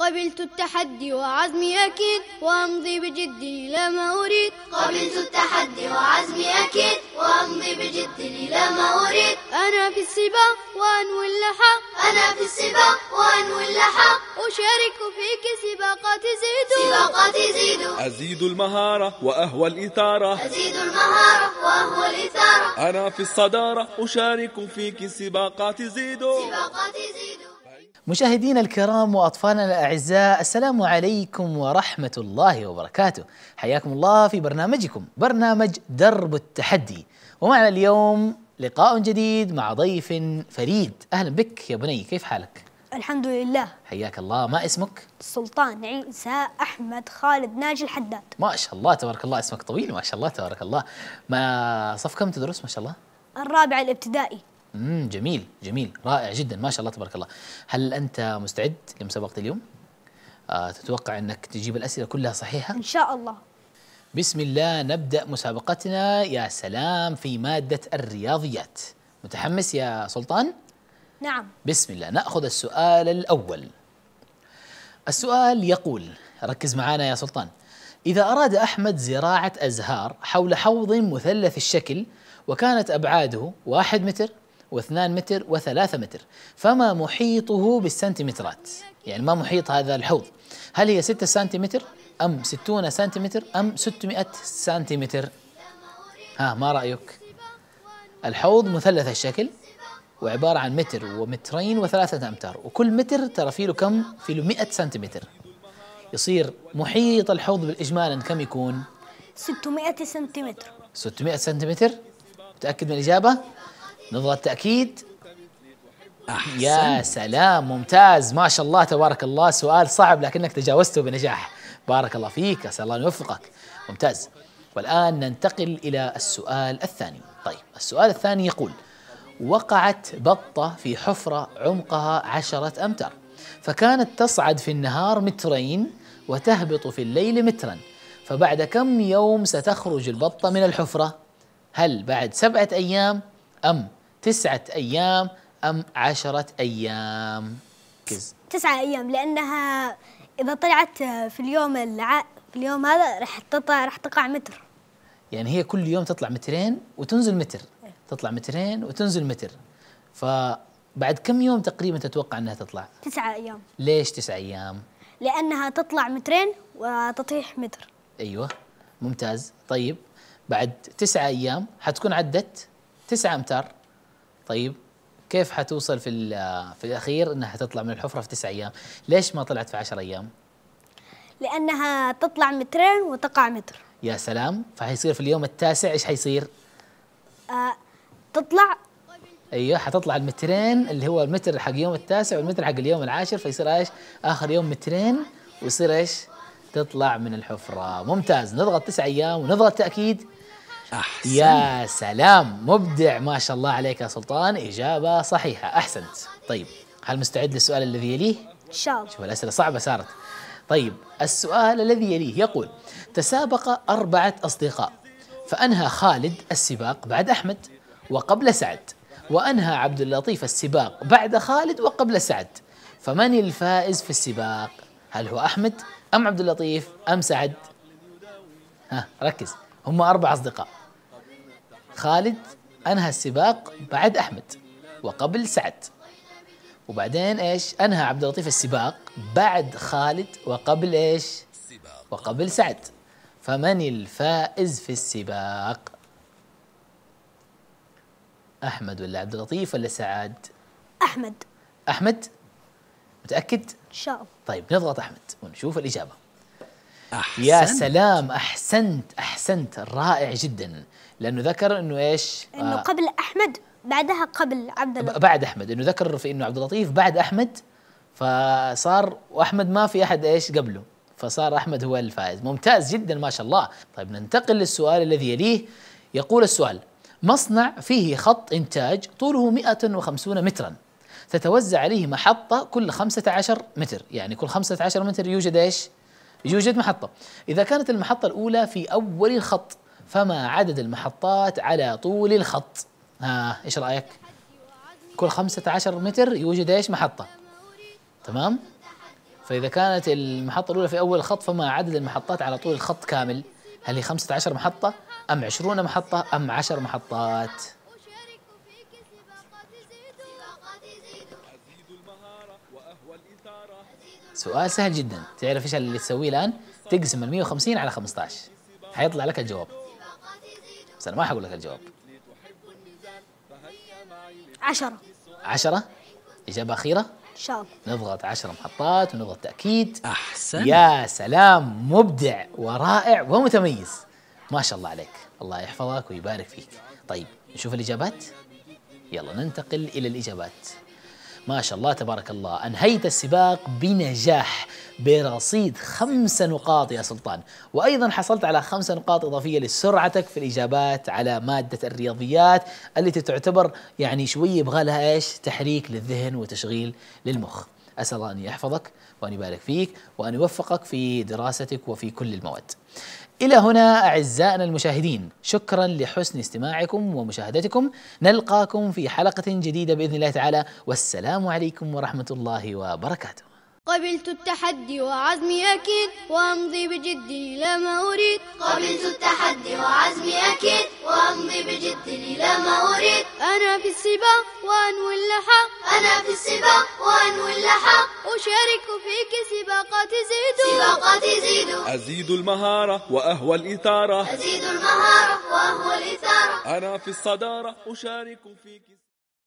قبلت التحدي وعزمي أكيد وأمضي بجد إلى ما أريد قبلت التحدي وعزمي أكيد وأمضي بجد إلى ما أريد أنا في السباق وأنوي اللحاق أنا في السباق وأنوي اللحاق أشارك فيك سباقات زيدو سباقات زيدو أزيد المهارة وأهوى الإثارة أزيد المهارة وأهوى الإثارة أنا في الصدارة أشارك فيك سباقات زيدو سباقات زيدو مشاهدينا الكرام واطفالنا الاعزاء السلام عليكم ورحمه الله وبركاته حياكم الله في برنامجكم برنامج درب التحدي ومعنا اليوم لقاء جديد مع ضيف فريد اهلا بك يا بني كيف حالك الحمد لله حياك الله ما اسمك سلطان عيسى احمد خالد ناجي الحداد ما شاء الله تبارك الله اسمك طويل ما شاء الله تبارك الله ما صف كم تدرس ما شاء الله الرابع الابتدائي امم جميل جميل رائع جدا ما شاء الله تبارك الله هل انت مستعد لمسابقه اليوم آه تتوقع انك تجيب الاسئله كلها صحيحه ان شاء الله بسم الله نبدا مسابقتنا يا سلام في ماده الرياضيات متحمس يا سلطان نعم بسم الله ناخذ السؤال الاول السؤال يقول ركز معانا يا سلطان إذا أراد أحمد زراعة أزهار حول حوض مثلث الشكل وكانت أبعاده واحد متر و2 متر و3 متر فما محيطه بالسنتيمترات يعني ما محيط هذا الحوض هل هي 6 سنتيمتر أم 60 سنتيمتر أم 600 سنتيمتر ها ما رأيك الحوض مثلث الشكل وعبارة عن متر ومترين وثلاثة أمتار وكل متر ترى فيه له كم فيه له 100 سنتيمتر يصير محيط الحوض بالإجمال كم يكون 600 سنتيمتر 600 سنتيمتر متأكد من الإجابة نظرة تأكيد أحسن. يا سلام ممتاز ما شاء الله تبارك الله سؤال صعب لكنك تجاوزته بنجاح بارك الله فيك أسأل الله أن يوفقك ممتاز والآن ننتقل إلى السؤال الثاني طيب السؤال الثاني يقول وقعت بطة في حفرة عمقها عشرة أمتار فكانت تصعد في النهار مترين وتهبط في الليل مترا فبعد كم يوم ستخرج البطة من الحفرة هل بعد سبعة أيام أم تسعة أيام أم عشرة أيام كز. تسعة أيام لأنها إذا طلعت في اليوم الع... في اليوم هذا راح تطلع راح تقع متر يعني هي كل يوم تطلع مترين وتنزل متر إيه. تطلع مترين وتنزل متر فبعد كم يوم تقريبا تتوقع أنها تطلع؟ تسعة أيام ليش تسعة أيام؟ لأنها تطلع مترين وتطيح متر أيوه ممتاز طيب بعد تسعة أيام حتكون عدت تسعة أمتار طيب كيف حتوصل في في الاخير انها تطلع من الحفره في تسع ايام؟ ليش ما طلعت في 10 ايام؟ لانها تطلع مترين وتقع متر يا سلام فحيصير في اليوم التاسع ايش حيصير؟ آه تطلع ايوه حتطلع المترين اللي هو المتر حق يوم التاسع والمتر حق اليوم العاشر فيصير ايش؟ اخر يوم مترين ويصير ايش؟ تطلع من الحفره ممتاز نضغط تسع ايام ونضغط تاكيد أحسن. يا سلام مبدع ما شاء الله عليك يا سلطان إجابة صحيحة أحسنت طيب هل مستعد للسؤال الذي يليه؟ إن شاء الله شوف الأسئلة صعبة صارت طيب السؤال الذي يليه يقول تسابق أربعة أصدقاء فأنهى خالد السباق بعد أحمد وقبل سعد وأنهى عبد اللطيف السباق بعد خالد وقبل سعد فمن الفائز في السباق؟ هل هو أحمد أم عبد اللطيف أم سعد؟ ها ركز هم أربع أصدقاء خالد أنهى السباق بعد أحمد وقبل سعد وبعدين ايش؟ انهى عبد اللطيف السباق بعد خالد وقبل ايش؟ وقبل سعد فمن الفائز في السباق؟ احمد ولا عبد اللطيف ولا سعد احمد احمد؟ متاكد؟ ان شاء الله طيب نضغط احمد ونشوف الاجابه أحسنت. يا سلام أحسنت أحسنت رائع جدا لأنه ذكر أنه إيش أنه آه قبل أحمد بعدها قبل عبد اللطيف بعد أحمد أنه ذكر في أنه عبد اللطيف بعد أحمد فصار وأحمد ما في أحد إيش قبله فصار أحمد هو الفائز ممتاز جدا ما شاء الله طيب ننتقل للسؤال الذي يليه يقول السؤال مصنع فيه خط إنتاج طوله 150 مترا تتوزع عليه محطة كل 15 متر يعني كل 15 متر يوجد إيش يوجد محطة إذا كانت المحطة الأولى في أول الخط فما عدد المحطات على طول الخط ها إيش رأيك كل 15 متر يوجد إيش محطة تمام فإذا كانت المحطة الأولى في أول الخط فما عدد المحطات على طول الخط كامل هل هي 15 محطة أم 20 محطة أم 10 محطات سؤال سهل جدا تعرف ايش اللي تسويه الان تقسم ال 150 على 15 حيطلع لك الجواب بس انا ما حقول لك الجواب 10 10 إجابة أخيرة إن شاء الله نضغط عشرة محطات ونضغط تأكيد أحسن يا سلام مبدع ورائع ومتميز ما شاء الله عليك الله يحفظك ويبارك فيك طيب نشوف الإجابات يلا ننتقل إلى الإجابات ما شاء الله تبارك الله أنهيت السباق بنجاح برصيد خمس نقاط يا سلطان وأيضا حصلت على خمس نقاط إضافية لسرعتك في الإجابات على مادة الرياضيات التي تعتبر يعني شوية يبغى لها إيش تحريك للذهن وتشغيل للمخ أسأل الله أن يحفظك وأن يبارك فيك وأن يوفقك في دراستك وفي كل المواد إلى هنا أعزائنا المشاهدين شكرا لحسن استماعكم ومشاهدتكم نلقاكم في حلقة جديدة بإذن الله تعالى والسلام عليكم ورحمة الله وبركاته قبلت التحدي وعزمي أكيد وأمضي بجد إلى ما أريد قبلت التحدي وعزمي أكيد وأمضي بجد إلى ما أريد أنا في السباق وأنوي اللحاق أنا في السباق وأنوي اللحاق أشارك فيك سباقات زيد سباقات زيدو أزيد المهارة وأهوى الإثارة أزيد المهارة وأهوى الإثارة أنا في الصدارة أشارك فيك